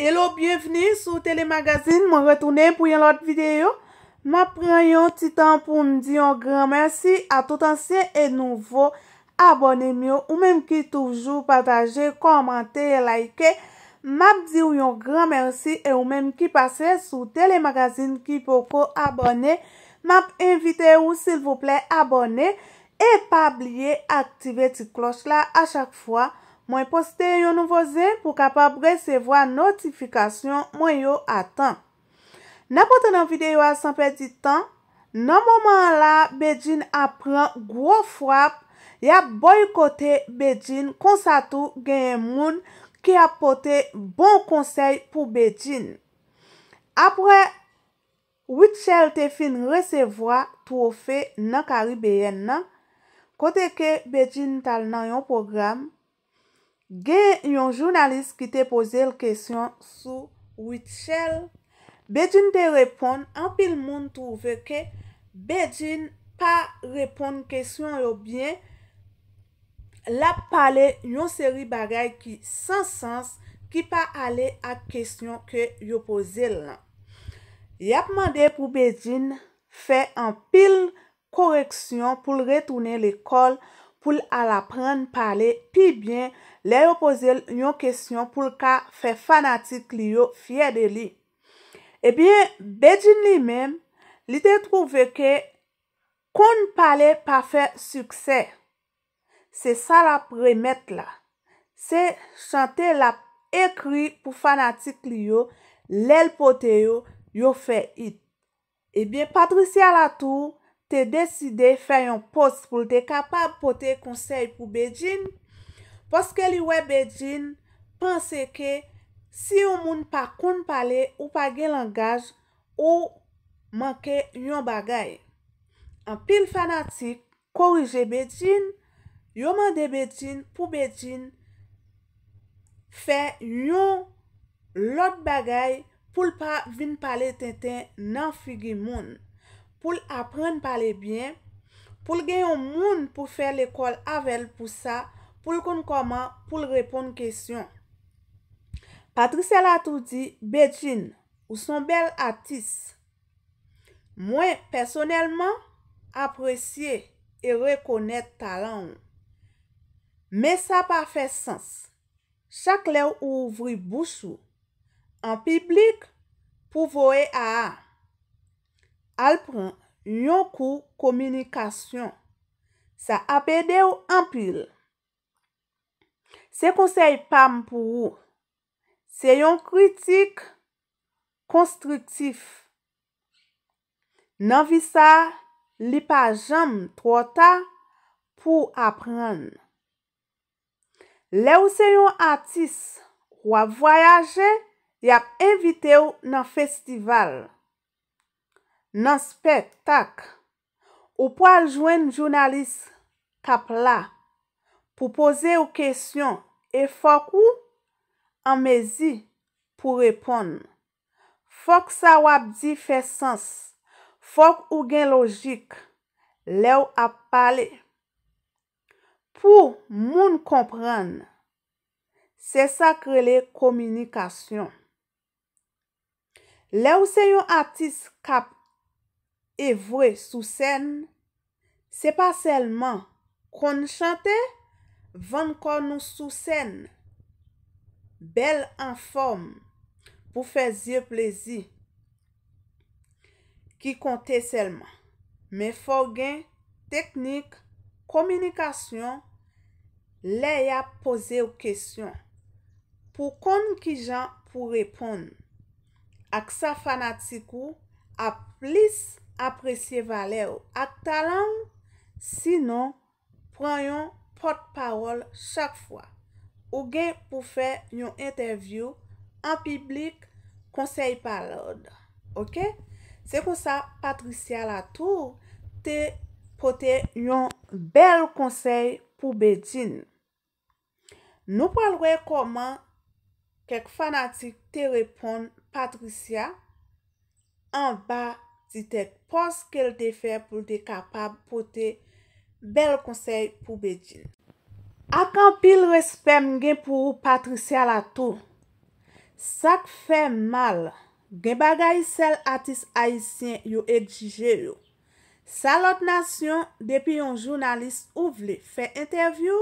Hello, bienveni sou telemagazine, mwen retounen pou yon lot videyo. Map pren yon ti tan pou mdi yon gran mersi a tout ansyen e nouvo. Abone myo ou menm ki toujou pataje, komante, like. Map di ou yon gran mersi e ou menm ki pase sou telemagazine ki poko abone. Map invite ou sil vople abone. E pa bliye aktive ti klos la a chak fwa. mwen poste yon nouvo zen pou kapap resevo a notifikasyon mwen yo atan. Na pote nan videyo a sanpe di tan, nan moman la, bedjin apren gwo fwap ya boykote bedjin konsatu genye moun ki apote bon konsey pou bedjin. Apre, wichel te fin resevo a tofe nan kari beyen nan, kote ke bedjin tal nan yon program, Ge yon jounalist ki te pose l kèsyon sou Ouitchel. Bedjine te repon an pil moun touve ke bedjine pa repon kèsyon yo byen. La pale yon seri bagay ki san sens ki pa ale ak kèsyon ke yo pose l. Ya pman de pou bedjine fe an pil koreksyon pou l retoune l ekol. pou al aprenn pale, pi byen le yo pose yon kesyon pou l ka fe fanatik li yo fye de li. Ebyen, bedjin li menm, li te trouve ke kon pale pa fe suksè. Se sa la premet la. Se chante la ekri pou fanatik li yo, le l pote yo, yo fe it. Ebyen, patrisi al atou. te deside fè yon post pou l te kapab pote konsey pou bedjin, poske li we bedjin, panse ke si yon moun pa kon pale ou pa ge langaj, ou manke yon bagay. An pil fanatik korije bedjin, yon mande bedjin pou bedjin fè yon lot bagay pou l pa vin pale ten ten nan figi moun. pou l apren palè byen, pou l gen yon moun pou fè l ekol avèl pou sa, pou l konn koman, pou l repon kèsyon. Patricella tout di, bejine, ou son bel atis. Mwen, personelman, apresye e rekonnet talan. Me sa pa fè sens. Chak lè ou ouvri bousou. An piblik, pou voe a a. Alpron yon kou kominikasyon. Sa apede ou anpil. Se konsey pam pou ou. Se yon kritik konstruktif. Nan vi sa li pa jam trota pou apren. Le ou se yon atis kwa voyaje yap evite ou nan festival. nan spek tak, ou pou al jwen jounalis kap la, pou pose ou kesyon, e fok ou, an mezi pou repon. Fok sa wap di fe sens, fok ou gen logik, le ou ap pale. Pou moun kompran, se sakre le komunikasyon. Le ou se yon atis kap evwe sou sèn, se pa selman, kon chante, van kon nou sou sèn, bel an form, pou feziye plezi, ki konte selman, men fò gen, teknik, kominikasyon, le ya pose ou kesyon, pou kon ki jan, pou repon, ak sa fanatikou, a plis apresye vale ou ak talan, sinon, pran yon pot parol chak fwa, ou gen pou fe yon enteviw an piblik konsey palod. Ok? Se kon sa, Patricia Latour te pote yon bel konsey pou bedjin. Nou palwe koman kek fanatik te repon Patricia an ba ditek pos ke l de fe pou de kapab pote bel konsey pou bedil. Akan pil respem gen pou ou Patricia Latour. Sak fe mal gen bagay sel atis haisyen yo edjije yo. Salot Nation depi yon jounalist ou vle fe interview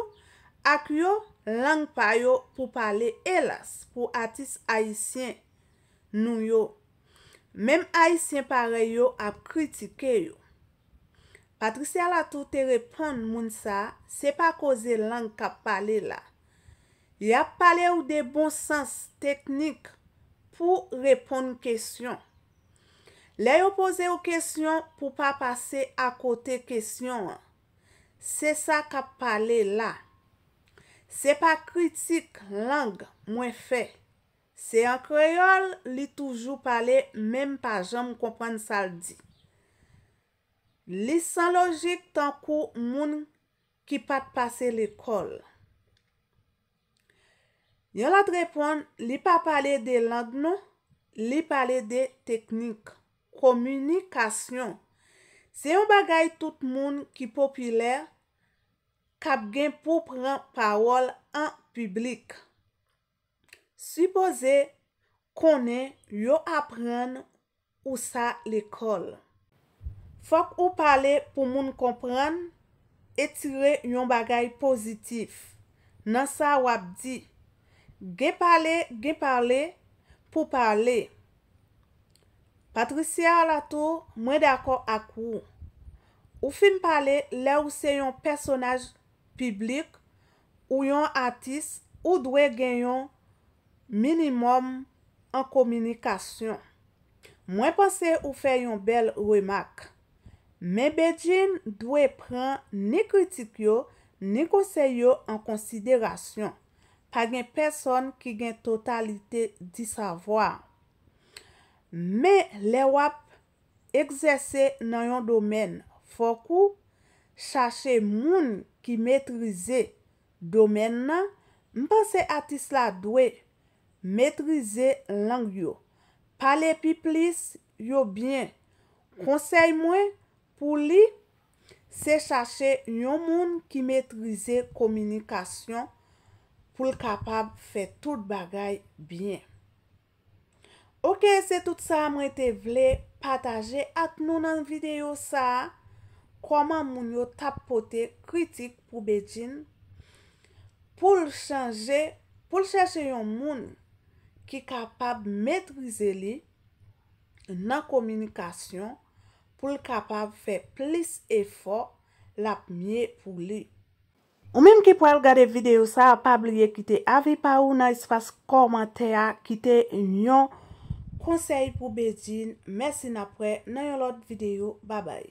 ak yo lang payo pou pale elas pou atis haisyen nou yo Mem ay syen pare yo ap kritike yo. Patrisya la toute repon moun sa, se pa koze lang kap pale la. Ya pale ou de bon sens teknik pou repon kesyon. Le yo pose ou kesyon pou pa pase akote kesyon. Se sa kap pale la. Se pa kritik lang mwen fey. Se an kreol, li toujou pale menm pa jom kompwenn sa ldi. Li san logik tan kou moun ki pat pase l'ekol. Yon la trepon, li pa pale de lang nou, li pale de teknik, komunikasyon. Se yon bagay tout moun ki popüler, kap gen pou pran pawol an publik. Supoze konen yo apren ou sa l'ekol. Fok ou pale pou moun kompran, etire yon bagay pozitif. Nan sa wap di, gen pale, gen pale pou pale. Patricia Alato mwen dako ak ou. Ou film pale la ou se yon personaj publik ou yon artist ou dwe gen yon Minimum an kominikasyon. Mwen panse ou fe yon bel remak. Men bedjin dwe pran ni kritik yo, ni konseyo an konsiderasyon. Pa gen person ki gen totalite di savoar. Men le wap egzese nan yon domen foku. Chache moun ki metrize domen nan. Mwen panse atis la dwe. Mètrize lang yo. Pale pi plis yo byen. Konsey mwen pou li se chache yon moun ki mètrize komunikasyon pou l kapab fè tout bagay byen. Ok, se tout sa mwen te vle pataje ak nou nan videyo sa. Koman moun yo tapote kritik pou bejjin. Poul chanje, poul chache yon moun. ki kapab medwize li nan komimikasyon pou li kapab fe plis efor la pmiye pou li. Ou mim ki pou el gade video sa, apab liye kite avi pa ou nan isfas komante ya, kite yon konsey pou bedin. Mersi na pre, nan yon lot video, babay.